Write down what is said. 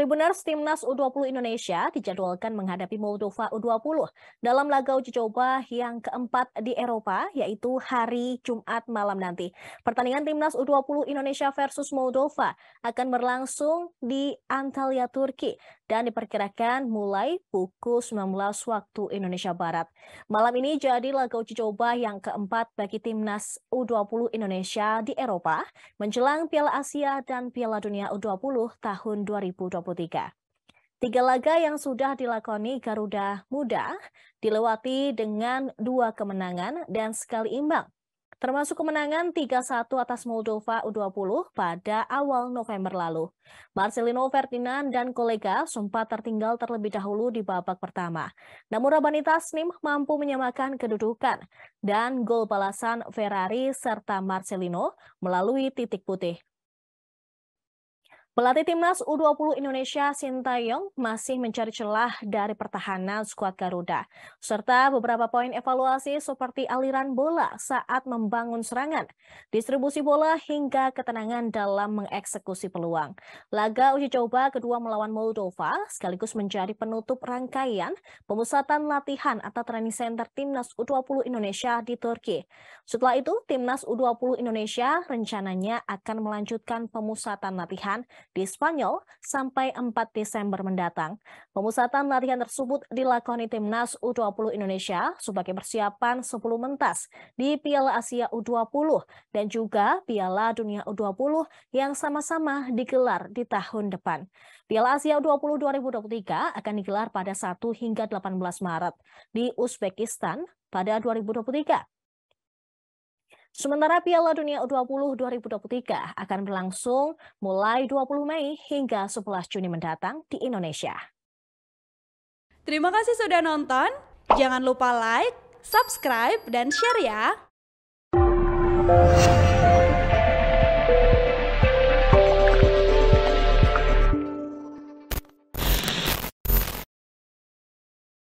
Tribuners Timnas U20 Indonesia dijadwalkan menghadapi Moldova U20 dalam laga uji coba yang keempat di Eropa, yaitu hari Jumat malam nanti. Pertandingan Timnas U20 Indonesia versus Moldova akan berlangsung di Antalya, Turki dan diperkirakan mulai pukul 19 waktu Indonesia Barat. Malam ini jadi laga uji coba yang keempat bagi Timnas U20 Indonesia di Eropa menjelang Piala Asia dan Piala Dunia U20 tahun 2020. 2023. Tiga laga yang sudah dilakoni Garuda Muda dilewati dengan dua kemenangan dan sekali imbang, termasuk kemenangan 3-1 atas Moldova U20 pada awal November lalu. Marcelino Ferdinand dan kolega sempat tertinggal terlebih dahulu di babak pertama. Namun Rabani Tasnim mampu menyamakan kedudukan dan gol balasan Ferrari serta Marcelino melalui titik putih. Pelatih Timnas U20 Indonesia Sintayong masih mencari celah dari pertahanan skuad Garuda, serta beberapa poin evaluasi seperti aliran bola saat membangun serangan, distribusi bola hingga ketenangan dalam mengeksekusi peluang. Laga uji coba kedua melawan Moldova sekaligus menjadi penutup rangkaian pemusatan latihan atau training center Timnas U20 Indonesia di Turki. Setelah itu, Timnas U20 Indonesia rencananya akan melanjutkan pemusatan latihan di Spanyol sampai 4 Desember mendatang. Pemusatan latihan tersebut dilakoni Timnas U20 Indonesia sebagai persiapan 10 mentas di Piala Asia U20 dan juga Piala Dunia U20 yang sama-sama digelar di tahun depan. Piala Asia U20 2023 akan digelar pada 1 hingga 18 Maret di Uzbekistan pada 2023 Sementara Piala Dunia U20 2023 akan berlangsung mulai 20 Mei hingga 11 Juni mendatang di Indonesia. Terima kasih sudah nonton. Jangan lupa like, subscribe, dan share ya.